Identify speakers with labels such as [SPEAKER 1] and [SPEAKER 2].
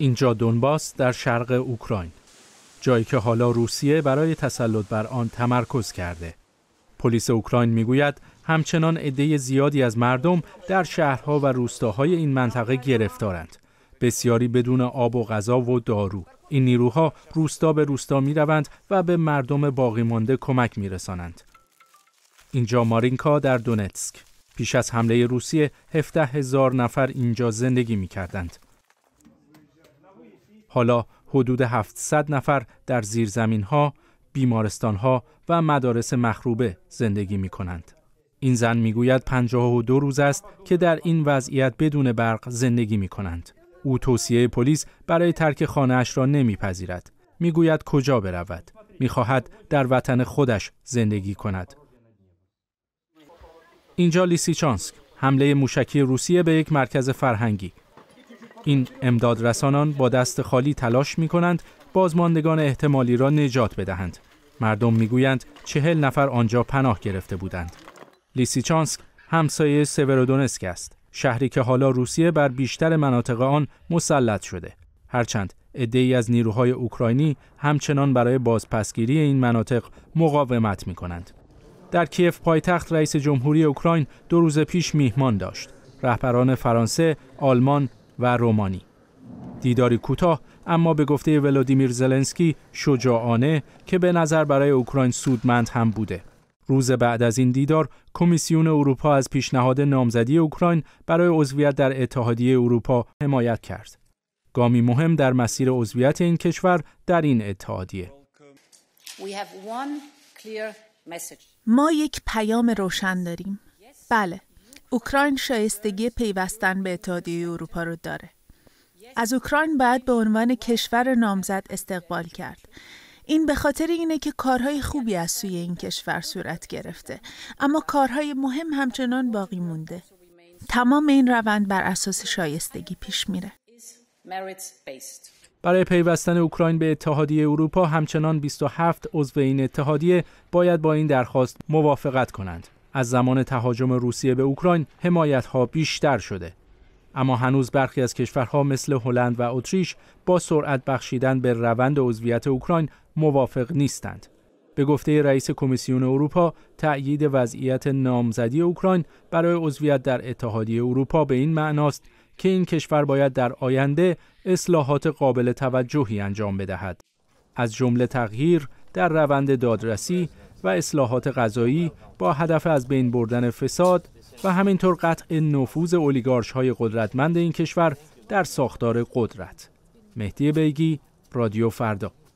[SPEAKER 1] اینجا دونباس در شرق اوکراین جایی که حالا روسیه برای تسلط بر آن تمرکز کرده پلیس اوکراین میگوید همچنان عده زیادی از مردم در شهرها و روستاهای این منطقه گرفتارند بسیاری بدون آب و غذا و دارو این نیروها روستا به روستا می روند و به مردم باقی مانده کمک می رسانند. اینجا مارینکا در دونتسک پیش از حمله روسیه 17 هزار نفر اینجا زندگی می کردند. حالا حدود 700 نفر در زیرزمین ها، بیمارستان ها و مدارس مخروبه زندگی می کنند. این زن میگوید 52 روز است که در این وضعیت بدون برق زندگی می کنند. او توصیه پلیس برای ترک خانه اش را نمیپذیرد. میگوید کجا برود. میخواهد در وطن خودش زندگی کند. اینجا لیسیچانسک، حمله موشکی روسیه به یک مرکز فرهنگی این امداد رسانان با دست خالی تلاش می کنند بازماندگان احتمالی را نجات بدهند. مردم میگویند چهل نفر آنجا پناه گرفته بودند. لیسیچانسک همسایه سورودونسک است. شهری که حالا روسیه بر بیشتر مناطق آن مسلط شده. هرچند عدهای از نیروهای اوکراینی همچنان برای بازپسگیری این مناطق مقاومت می کنند. در کیف پایتخت رئیس جمهوری اوکراین دو روز پیش میهمان داشت. رهبران فرانسه، آلمان، و رومانی. دیداری کوتاه اما به گفته ولادیمیر زلنسکی شجاعانه که به نظر برای اوکراین سودمند هم بوده. روز بعد از این دیدار کمیسیون اروپا از پیشنهاد نامزدی اوکراین برای عضویت در اتحادیه اروپا حمایت کرد. گامی مهم در مسیر عضویت این کشور در این اتحادیه.
[SPEAKER 2] ما یک پیام روشن داریم. بله، اوکراین شایستگی پیوستن به اتحادیه اروپا رو داره. از اوکراین بعد به عنوان کشور نامزد استقبال کرد. این به خاطر اینه که کارهای خوبی از سوی این کشور صورت گرفته اما کارهای مهم همچنان باقی مونده تمام این روند بر اساس شایستگی پیش میره
[SPEAKER 1] برای پیوستن اوکراین به اتحادیه اروپا همچنان 27 عضو این اتحادیه باید با این درخواست موافقت کنند از زمان تهاجم روسیه به اوکراین حمایت ها بیشتر شده اما هنوز برخی از کشورها مثل هلند و اتریش با سرعت بخشیدن به روند عضویت اوکراین موافق نیستند به گفته رئیس کمیسیون اروپا تأیید وضعیت نامزدی اوکراین برای عضویت در اتحادیه اروپا به این معناست که این کشور باید در آینده اصلاحات قابل توجهی انجام بدهد از جمله تغییر در روند دادرسی و اصلاحات غذایی با هدف از بین بردن فساد و همینطور قطع نفوذ اولیگارش های قدرتمند این کشور در ساختار قدرت. مهدی بیگی، رادیو فردا.